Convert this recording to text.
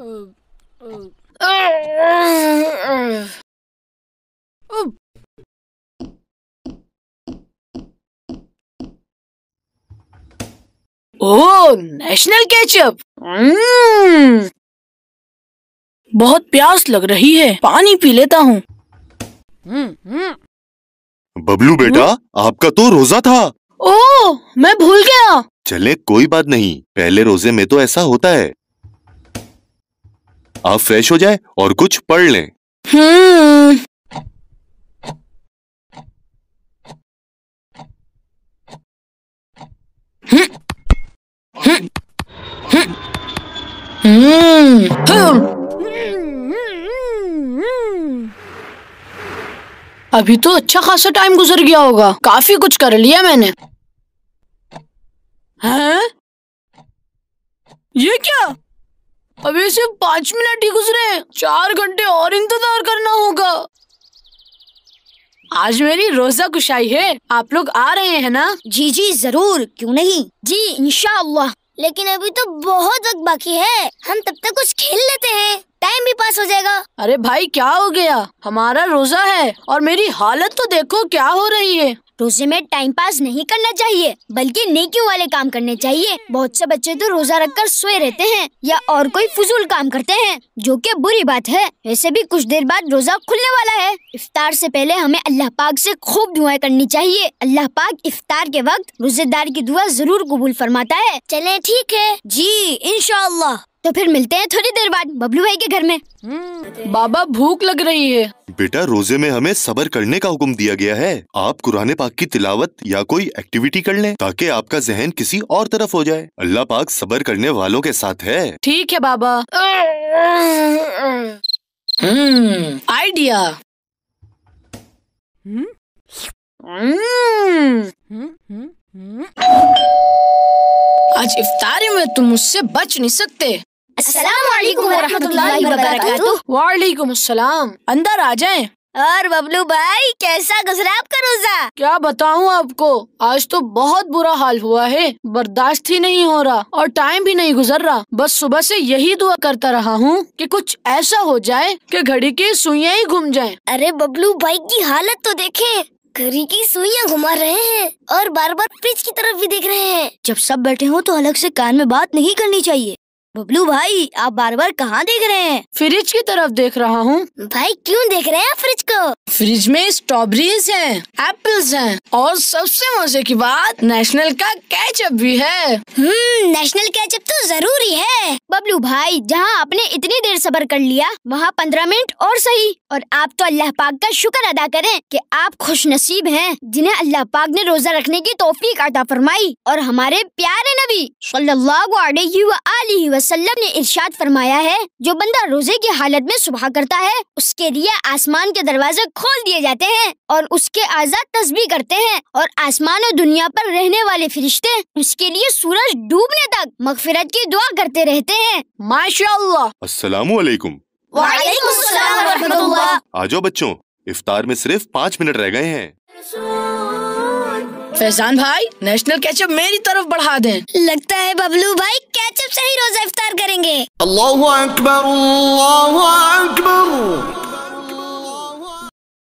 Oh. National ketchup हम्म। बहुत प्यास लग रही है पानी पी लेता हूँ बबलू बेटा आपका तो रोजा था ओ मैं भूल गया चले कोई बात नहीं पहले रोजे में तो ऐसा होता है आप फ्रेश हो जाए और कुछ पढ़ लें हम्म। अभी तो अच्छा खासा टाइम गुजर गया होगा काफी कुछ कर लिया मैंने अभी सिर्फ पाँच मिनट ही गुजरे चार घंटे और इंतजार करना होगा आज मेरी रोजा कुशाई है आप लोग आ रहे हैं ना जी जी जरूर क्यों नहीं जी इनशाला लेकिन अभी तो बहुत वक्त बाकी है हम तब तक कुछ खेल लेते हैं टाइम भी पास हो जाएगा अरे भाई क्या हो गया हमारा रोजा है और मेरी हालत तो देखो क्या हो रही है रोजे में टाइम पास नहीं करना चाहिए बल्कि नेकियों वाले काम करने चाहिए बहुत से बच्चे तो रोजा रख कर सोए रहते हैं या और कोई फजूल काम करते हैं जो कि बुरी बात है ऐसे भी कुछ देर बाद रोजा खुलने वाला है इफ्तार से पहले हमें अल्लाह पाक से खूब दुआएं करनी चाहिए अल्लाह पाक इफ्तार के वक्त रोजेदार की दुआ जरूर कबूल फरमाता है चले ठीक है जी इनशाला तो फिर मिलते हैं थोड़ी देर बाद बबलू भाई के घर में बाबा भूख लग रही है बेटा रोजे में हमें सबर करने का हुक्म दिया गया है आप कुरान पाक की तिलावत या कोई एक्टिविटी कर लें ताकि आपका जहन किसी और तरफ हो जाए अल्लाह पाक सबर करने वालों के साथ है ठीक है बाबा हम्म, आइडिया हम्म। हम्म। आज इफ्तारी में तुम मुझसे बच नहीं सकते वालेकुम अस्सलाम अंदर आ जाए और बबलू भाई कैसा गुजरा आपका रोजा क्या बताऊं आपको आज तो बहुत बुरा हाल हुआ है बर्दाश्त ही नहीं हो रहा और टाइम भी नहीं गुजर रहा बस सुबह से यही दुआ करता रहा हूँ कि कुछ ऐसा हो जाए कि घड़ी की सुइया ही घूम जाए अरे बबलू भाई की हालत तो देखे घड़ी की सुइया घुमा रहे हैं और बार बार फ्रिज की तरफ भी देख रहे हैं जब सब बैठे हो तो अलग से कान में बात नहीं करनी चाहिए बबलू भाई आप बार बार कहाँ देख रहे हैं फ्रिज की तरफ देख रहा हूँ भाई क्यों देख रहे हैं फ्रिज को फ्रिज में स्ट्रॉबेरीज हैं एप्पल्स हैं और सबसे मजे की बात नेशनल का कैचअप भी है हम्म, नेशनल कैचअप तो जरूरी है बबलू भाई जहाँ आपने इतनी देर सबर कर लिया वहाँ पंद्रह मिनट और सही और आप तो अल्लाह पाक का शुक्र अदा करें कि आप खुश नसीब है जिन्हें अल्लाह पाक ने रोजा रखने की तोफीक अदा फरमाई और हमारे प्यारे नबी सल्लल्लाहु अलैहि वसल्लम वसल्लम ने इरशाद फरमाया है जो बंदा रोजे की हालत में सुबह करता है उसके लिए आसमान के दरवाजे खोल दिए जाते हैं और उसके आजाद तस्बी करते हैं और आसमान और दुनिया पर रहने वाले फरिश्ते उसके लिए सूरज डूबने तक मगफिरत की दुआ करते रहते हैं माशा असलम आ जाओ बच्चों इफ्तार में सिर्फ पाँच मिनट रह गए हैं फैजान भाई नेशनल कैचअप मेरी तरफ बढ़ा दें लगता है बबलू भाई से ही रोजा इफ्तार करेंगे अल्लाह अकबर अल्लाह अकबर